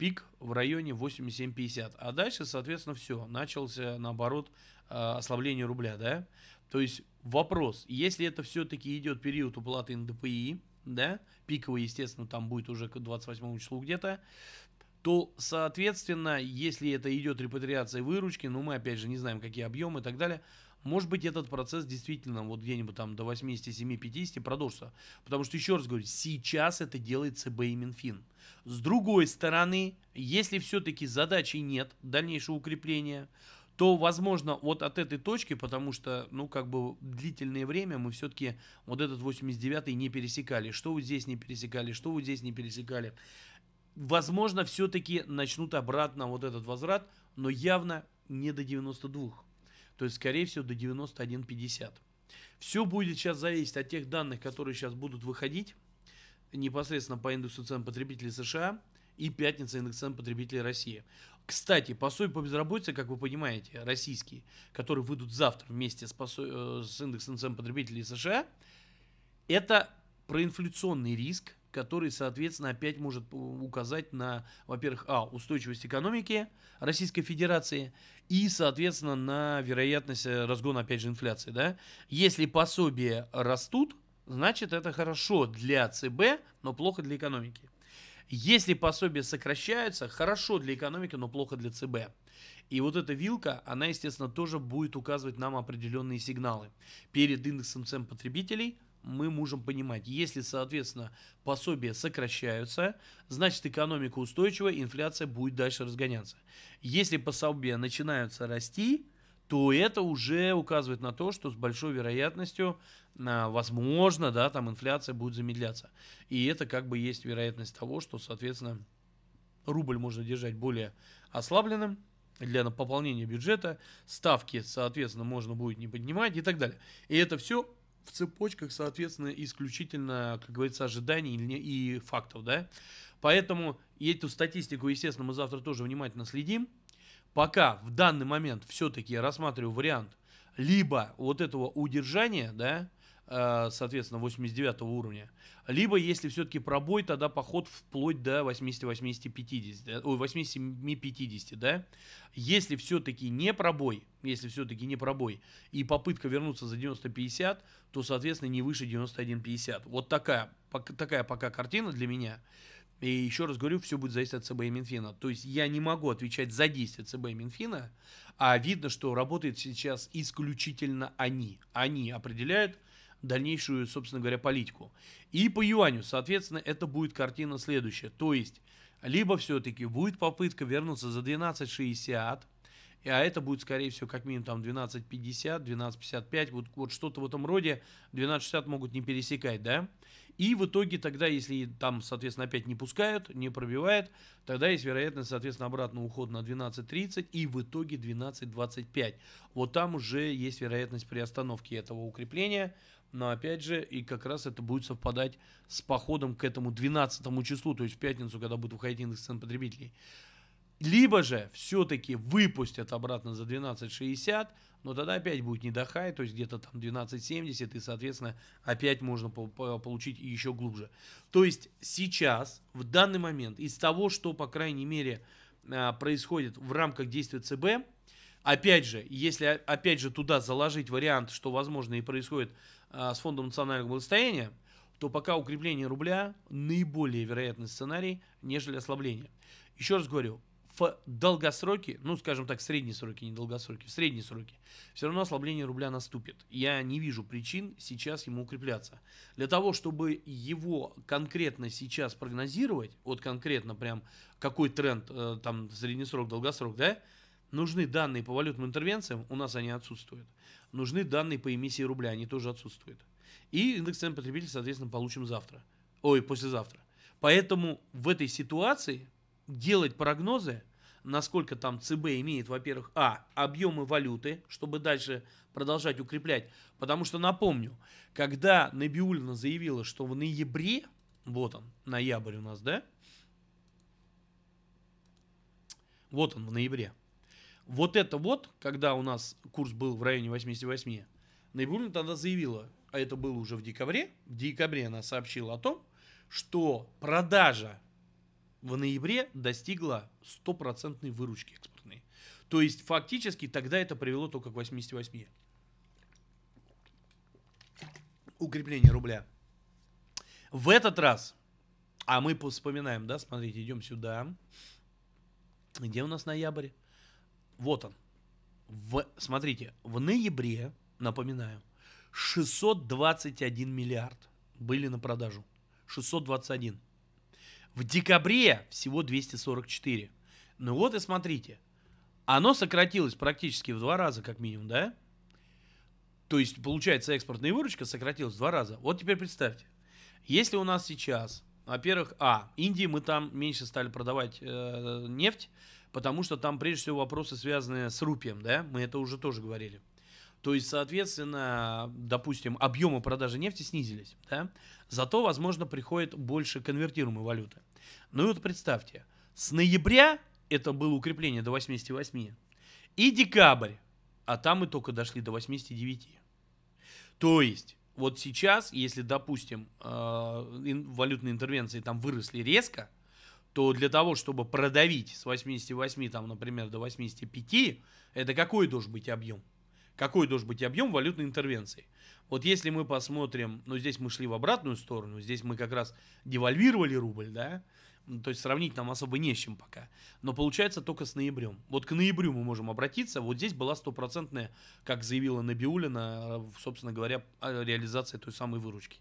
пик в районе 87.50. А дальше, соответственно, все. Начался, наоборот, а, ослабление рубля, да? То есть вопрос, если это все-таки идет период уплаты НДПИ, да, пиковый, естественно, там будет уже к 28 числу где-то, то, соответственно, если это идет репатриация выручки, ну, мы, опять же, не знаем, какие объемы и так далее, может быть, этот процесс действительно вот где-нибудь там до 87-50 продолжится. Потому что, еще раз говорю, сейчас это делает ЦБ и Минфин. С другой стороны, если все-таки задачи нет дальнейшего укрепления, то, возможно, вот от этой точки, потому что, ну, как бы длительное время мы все-таки вот этот 89-й не пересекали. Что вот здесь не пересекали, что вот здесь не пересекали. Возможно, все-таки начнут обратно вот этот возврат, но явно не до 92 то есть, скорее всего, до 91.50. Все будет сейчас зависеть от тех данных, которые сейчас будут выходить непосредственно по индексу цен потребителей США и пятница индекс цен потребителей России. Кстати, посой по безработице, как вы понимаете, российские, которые выйдут завтра вместе с, посо... Э, с индексом цен потребителей США, это проинфляционный риск, который, соответственно, опять может указать на, во-первых, а, устойчивость экономики Российской Федерации и, соответственно, на вероятность э, разгона, опять же, инфляции, да. Если пособия растут, значит, это хорошо для ЦБ, но плохо для экономики. Если пособия сокращаются, хорошо для экономики, но плохо для ЦБ. И вот эта вилка, она, естественно, тоже будет указывать нам определенные сигналы перед индексом цен потребителей – мы можем понимать. Если, соответственно, пособия сокращаются, значит экономика устойчивая, инфляция будет дальше разгоняться. Если пособия начинаются расти, то это уже указывает на то, что с большой вероятностью, а, возможно, да, там инфляция будет замедляться. И это как бы есть вероятность того, что, соответственно, рубль можно держать более ослабленным, для пополнения бюджета, ставки, соответственно, можно будет не поднимать и так далее. И это все в цепочках, соответственно, исключительно, как говорится, ожиданий и фактов, да. Поэтому эту статистику, естественно, мы завтра тоже внимательно следим. Пока в данный момент все-таки рассматриваю вариант либо вот этого удержания, да, Э, соответственно, 89 уровня. Либо, если все-таки пробой, тогда поход вплоть до 80-80-50, да? ой, 87-50, да? Если все-таки не пробой, если все-таки не пробой, и попытка вернуться за 90-50, то, соответственно, не выше 91-50. Вот такая, такая пока картина для меня. И еще раз говорю, все будет зависеть от ЦБ и Минфина. То есть я не могу отвечать за действия ЦБ и Минфина, а видно, что работает сейчас исключительно они. Они определяют, дальнейшую, собственно говоря, политику. И по юаню, соответственно, это будет картина следующая. То есть, либо все-таки будет попытка вернуться за 12,60, а это будет, скорее всего, как минимум там 12.50, 12.55, вот, вот что-то в этом роде. 12.60 могут не пересекать, да? И в итоге тогда, если там, соответственно, опять не пускают, не пробивает, тогда есть вероятность, соответственно, обратного ухода на 12.30 и в итоге 12.25. Вот там уже есть вероятность приостановки этого укрепления. Но опять же, и как раз это будет совпадать с походом к этому 12 числу, то есть в пятницу, когда будет выходить индекс цен потребителей. Либо же все-таки выпустят обратно за 12.60, но тогда опять будет не до хай, то есть где-то там 12.70, и, соответственно, опять можно получить еще глубже. То есть сейчас, в данный момент, из того, что, по крайней мере, а, происходит в рамках действия ЦБ, опять же, если опять же туда заложить вариант, что, возможно, и происходит а, с Фондом национального благосостояния, то пока укрепление рубля наиболее вероятный сценарий, нежели ослабление. Еще раз говорю, в долгосроке, ну, скажем так, в средние сроки, не долгосроки, в средние сроки, все равно ослабление рубля наступит. Я не вижу причин сейчас ему укрепляться. Для того, чтобы его конкретно сейчас прогнозировать, вот конкретно прям какой тренд, э, там, средний срок, долгосрок, да, нужны данные по валютным интервенциям, у нас они отсутствуют. Нужны данные по эмиссии рубля, они тоже отсутствуют. И индекс цен потребителей, соответственно, получим завтра. Ой, послезавтра. Поэтому в этой ситуации делать прогнозы, насколько там ЦБ имеет, во-первых, а, объемы валюты, чтобы дальше продолжать укреплять. Потому что, напомню, когда Набиулина заявила, что в ноябре, вот он, ноябрь у нас, да? Вот он, в ноябре. Вот это вот, когда у нас курс был в районе 88, Набиулина тогда заявила, а это было уже в декабре, в декабре она сообщила о том, что продажа в ноябре достигла стопроцентной выручки экспортной. То есть фактически тогда это привело только к 88. Укрепление рубля. В этот раз, а мы вспоминаем, да, смотрите, идем сюда. Где у нас ноябрь? Вот он. В, смотрите, в ноябре, напоминаю, 621 миллиард были на продажу. 621. В декабре всего 244. Ну вот и смотрите. Оно сократилось практически в два раза, как минимум, да? То есть, получается, экспортная выручка сократилась в два раза. Вот теперь представьте. Если у нас сейчас, во-первых, а, Индии мы там меньше стали продавать э, нефть, потому что там, прежде всего, вопросы, связанные с рупием, да? Мы это уже тоже говорили. То есть, соответственно, допустим, объемы продажи нефти снизились, да? зато, возможно, приходит больше конвертируемой валюты. Ну и вот представьте, с ноября это было укрепление до 88, и декабрь, а там мы только дошли до 89. То есть, вот сейчас, если, допустим, э, валютные интервенции там выросли резко, то для того, чтобы продавить с 88, там, например, до 85, это какой должен быть объем? какой должен быть объем валютной интервенции. Вот если мы посмотрим, ну здесь мы шли в обратную сторону, здесь мы как раз девальвировали рубль, да, то есть сравнить нам особо не с чем пока. Но получается только с ноябрем. Вот к ноябрю мы можем обратиться. Вот здесь была стопроцентная, как заявила Набиулина, э, собственно говоря, а, реализация той самой выручки.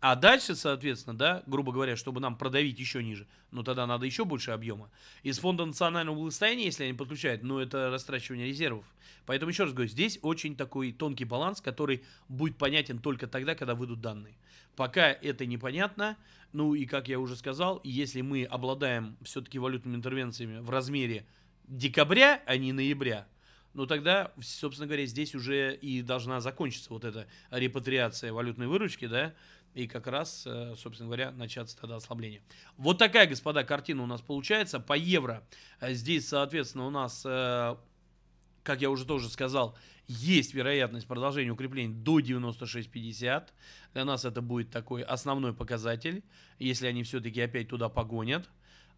А дальше, соответственно, да, грубо говоря, чтобы нам продавить еще ниже, ну тогда надо еще больше объема. Из фонда национального благосостояния, если они подключают, ну это растрачивание резервов. Поэтому еще раз говорю, здесь очень такой тонкий баланс, который будет понятен только тогда, когда выйдут данные. Пока это непонятно, ну и как я уже сказал, если мы обладаем все-таки валютными интервенциями в размере декабря, а не ноября, ну тогда, собственно говоря, здесь уже и должна закончиться вот эта репатриация валютной выручки, да, и как раз, э, собственно говоря, начаться тогда ослабление. Вот такая, господа, картина у нас получается. По евро э, здесь, соответственно, у нас, э, как я уже тоже сказал, есть вероятность продолжения укрепления до 96.50. Для нас это будет такой основной показатель, если они все-таки опять туда погонят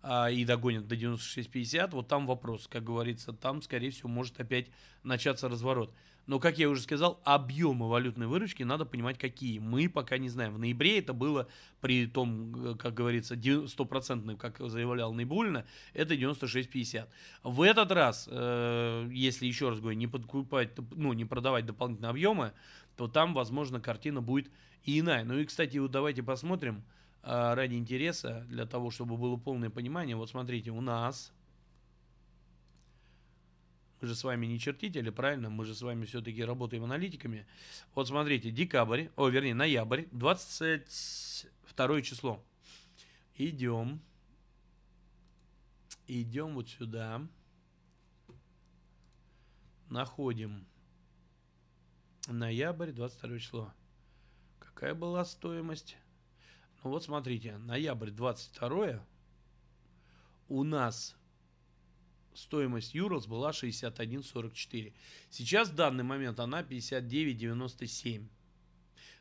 а, и догонят до 96.50, вот там вопрос, как говорится, там, скорее всего, может опять начаться разворот. Но, как я уже сказал, объемы валютной выручки надо понимать, какие. Мы пока не знаем. В ноябре это было при том, как говорится, 100%, как заявлял Набульна, это 96,50. В этот раз, э, если еще раз говорю, не подкупать, ну, не продавать дополнительные объемы, то там, возможно, картина будет и иная. Ну и, кстати, вот давайте посмотрим э, ради интереса, для того, чтобы было полное понимание. Вот смотрите, у нас мы же с вами не чертители, правильно? Мы же с вами все-таки работаем аналитиками. Вот смотрите, декабрь, о, вернее, ноябрь, 22 число. Идем. Идем вот сюда. Находим. Ноябрь, 22 число. Какая была стоимость? Ну вот смотрите, ноябрь 22 у нас стоимость Юрос была 61.44. Сейчас в данный момент она 59.97.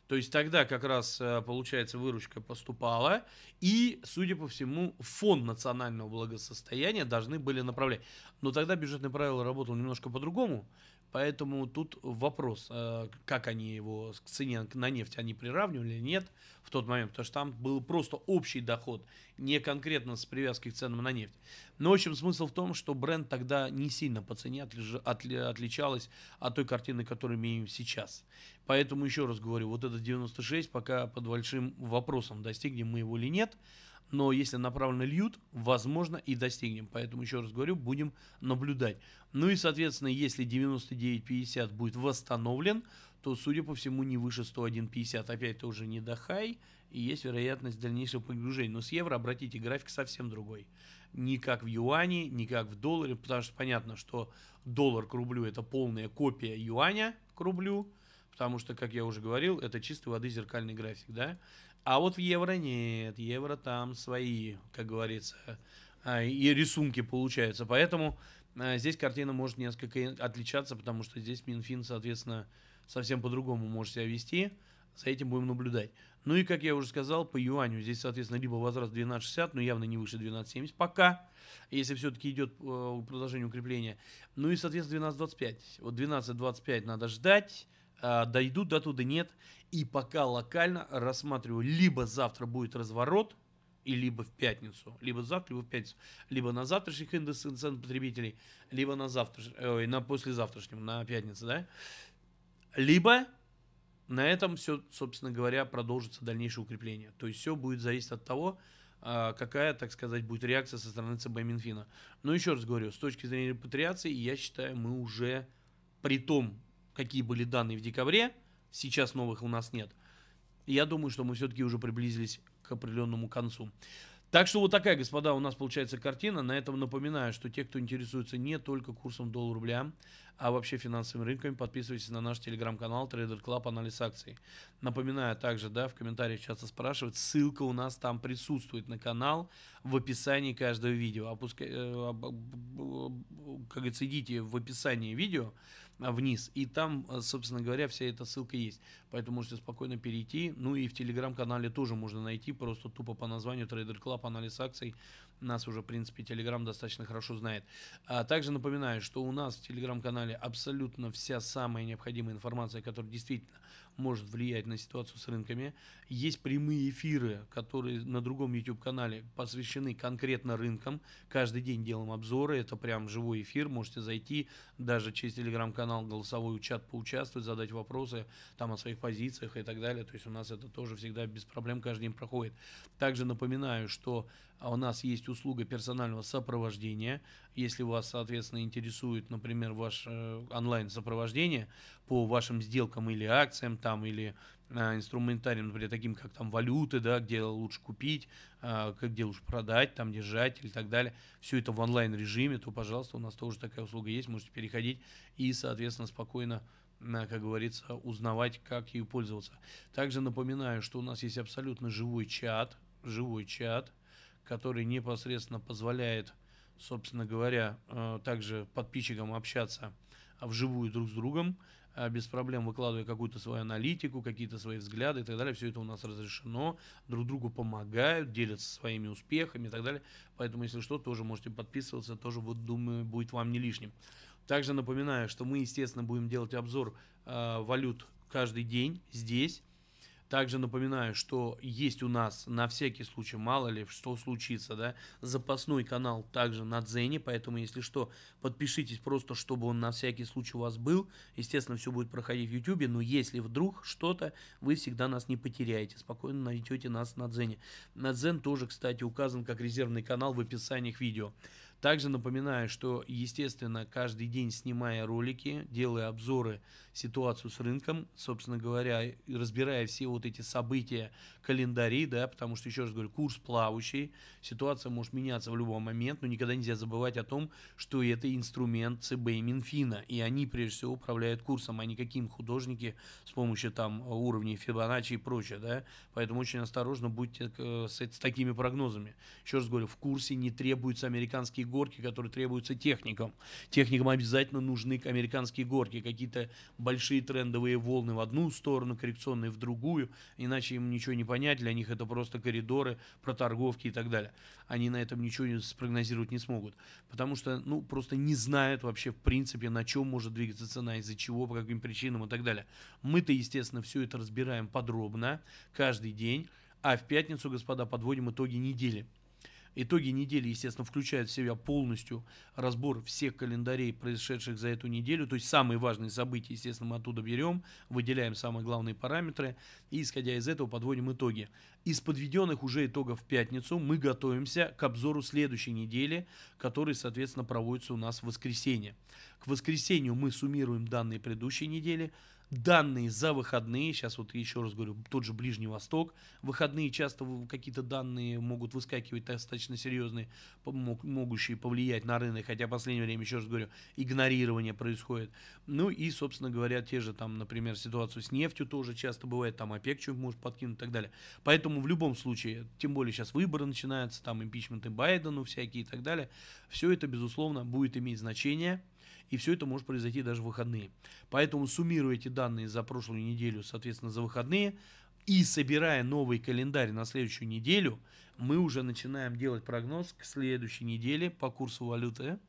То есть тогда как раз, э, получается, выручка поступала, и, судя по всему, фонд национального благосостояния должны были направлять. Но тогда бюджетное правило работало немножко по-другому. Поэтому тут вопрос, э, как они его к цене на нефть они приравнивали или нет в тот момент, потому что там был просто общий доход, не конкретно с привязкой к ценам на нефть. Но, в общем, смысл в том, что бренд тогда не сильно по цене отличалась от той картины, которую имеем сейчас. Поэтому, еще раз говорю, вот этот 96 пока под большим вопросом, достигнем мы его или нет – но если направленно льют, возможно и достигнем. Поэтому, еще раз говорю, будем наблюдать. Ну и, соответственно, если 99.50 будет восстановлен, то, судя по всему, не выше 101.50. Опять это уже не до хай, и есть вероятность дальнейшего погружения. Но с евро, обратите, график совсем другой. Не как в юане, не как в долларе, потому что понятно, что доллар к рублю это полная копия юаня к рублю – Потому что, как я уже говорил, это чистой воды зеркальный график, да? А вот в евро нет, евро там свои, как говорится, а, и рисунки получаются. Поэтому а, здесь картина может несколько отличаться, потому что здесь Минфин, соответственно, совсем по-другому может себя вести. За этим будем наблюдать. Ну и, как я уже сказал, по юаню здесь, соответственно, либо возраст 12,60, но явно не выше 12,70 пока, если все-таки идет э, продолжение укрепления. Ну и, соответственно, 12,25. Вот 12,25 надо ждать. А, дойдут до туда, нет. И пока локально рассматриваю, либо завтра будет разворот, и либо в пятницу, либо завтра, либо в пятницу, либо на завтрашних индексах цен потребителей, либо на завтра, ой, на послезавтрашнем, на пятницу, да, либо на этом все, собственно говоря, продолжится дальнейшее укрепление. То есть все будет зависеть от того, а, какая, так сказать, будет реакция со стороны ЦБ Минфина. Но еще раз говорю, с точки зрения репатриации, я считаю, мы уже при том какие были данные в декабре, сейчас новых у нас нет. Я думаю, что мы все-таки уже приблизились к определенному концу. Так что вот такая, господа, у нас получается картина. На этом напоминаю, что те, кто интересуется не только курсом доллар-рубля, а вообще финансовыми рынками, подписывайтесь на наш телеграм-канал Trader Club Анализ акций. Напоминаю также, да, в комментариях часто спрашивают, ссылка у нас там присутствует на канал в описании каждого видео. Опуска... Э, как говорится, идите в описании видео, а, вниз. И там, а, собственно говоря, вся эта ссылка есть. Поэтому можете спокойно перейти. Ну и в телеграм-канале тоже можно найти, просто тупо по названию Trader Club, анализ акций. Нас уже, в принципе, телеграм достаточно хорошо знает. А также напоминаю, что у нас в телеграм-канале абсолютно вся самая необходимая информация, которая действительно может влиять на ситуацию с рынками. Есть прямые эфиры, которые на другом YouTube-канале посвящены конкретно рынкам. Каждый день делаем обзоры, это прям живой эфир, можете зайти даже через телеграм-канал голосовой чат поучаствовать, задать вопросы там о своих позициях и так далее. То есть у нас это тоже всегда без проблем каждый день проходит. Также напоминаю, что у нас есть услуга персонального сопровождения если вас, соответственно, интересует, например, ваше э, онлайн-сопровождение по вашим сделкам или акциям там, или э, инструментарием, например, таким, как там валюты, да, где лучше купить, э, где лучше продать, там держать или так далее, все это в онлайн-режиме, то, пожалуйста, у нас тоже такая услуга есть, можете переходить и, соответственно, спокойно как говорится, узнавать, как ее пользоваться. Также напоминаю, что у нас есть абсолютно живой чат, живой чат, который непосредственно позволяет собственно говоря, э, также подписчикам общаться а, вживую друг с другом, а, без проблем выкладывая какую-то свою аналитику, какие-то свои взгляды и так далее. Все это у нас разрешено, друг другу помогают, делятся своими успехами и так далее. Поэтому, если что, тоже можете подписываться, тоже, вот, думаю, будет вам не лишним. Также напоминаю, что мы, естественно, будем делать обзор э, валют каждый день здесь. Также напоминаю, что есть у нас на всякий случай, мало ли что случится, да, запасной канал также на Дзене, поэтому, если что, подпишитесь просто, чтобы он на всякий случай у вас был. Естественно, все будет проходить в Ютубе, но если вдруг что-то, вы всегда нас не потеряете, спокойно найдете нас на Дзене. На Дзен тоже, кстати, указан как резервный канал в описании к видео. Также напоминаю, что, естественно, каждый день снимая ролики, делая обзоры, ситуацию с рынком, собственно говоря, разбирая все вот эти события, календари, да, потому что, еще раз говорю, курс плавающий, ситуация может меняться в любой момент, но никогда нельзя забывать о том, что это инструмент ЦБ и Минфина, и они, прежде всего, управляют курсом, а не какие художники с помощью там уровней Фибоначчи и прочее, да, поэтому очень осторожно будьте э, с, с такими прогнозами. Еще раз говорю, в курсе не требуются американские горки, которые требуются техникам. Техникам обязательно нужны американские горки, какие-то большие трендовые волны в одну сторону, коррекционные в другую, иначе им ничего не понять, для них это просто коридоры, проторговки и так далее. Они на этом ничего спрогнозировать не смогут, потому что, ну, просто не знают вообще в принципе, на чем может двигаться цена, из-за чего, по каким причинам и так далее. Мы-то, естественно, все это разбираем подробно, каждый день, а в пятницу, господа, подводим итоги недели. Итоги недели, естественно, включают в себя полностью разбор всех календарей, происшедших за эту неделю. То есть самые важные события, естественно, мы оттуда берем, выделяем самые главные параметры и, исходя из этого, подводим итоги из подведенных уже итогов в пятницу мы готовимся к обзору следующей недели, который, соответственно, проводится у нас в воскресенье. К воскресенью мы суммируем данные предыдущей недели, данные за выходные, сейчас вот еще раз говорю, тот же Ближний Восток, выходные часто какие-то данные могут выскакивать достаточно серьезные, могущие повлиять на рынок, хотя в последнее время, еще раз говорю, игнорирование происходит. Ну и, собственно говоря, те же там, например, ситуацию с нефтью тоже часто бывает, там ОПЕК чуть может подкинуть и так далее. Поэтому по в любом случае, тем более сейчас выборы начинаются, там импичменты Байдену всякие и так далее, все это, безусловно, будет иметь значение, и все это может произойти даже в выходные. Поэтому, суммируя эти данные за прошлую неделю, соответственно, за выходные, и собирая новый календарь на следующую неделю, мы уже начинаем делать прогноз к следующей неделе по курсу валюты,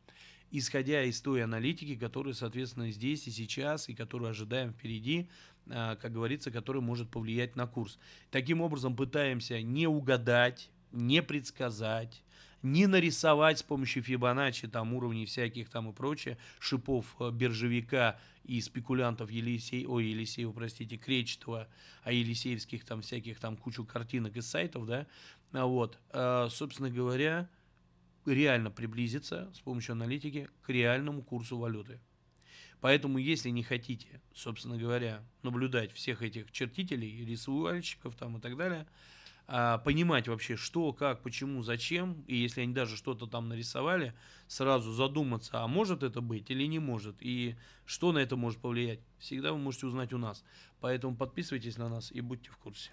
исходя из той аналитики, которая, соответственно, здесь и сейчас, и которую ожидаем впереди а, как говорится, который может повлиять на курс. Таким образом, пытаемся не угадать, не предсказать, не нарисовать с помощью Фибоначчи там уровней всяких там и прочее, шипов э, биржевика и спекулянтов Елисей, ой, Елисеева, простите, Кречетова, а Елисеевских там всяких там кучу картинок из сайтов, да, а вот, а, собственно говоря, реально приблизиться с помощью аналитики к реальному курсу валюты. Поэтому, если не хотите, собственно говоря, наблюдать всех этих чертителей, рисовальщиков там и так далее, а, понимать вообще, что, как, почему, зачем, и если они даже что-то там нарисовали, сразу задуматься, а может это быть или не может, и что на это может повлиять, всегда вы можете узнать у нас. Поэтому подписывайтесь на нас и будьте в курсе.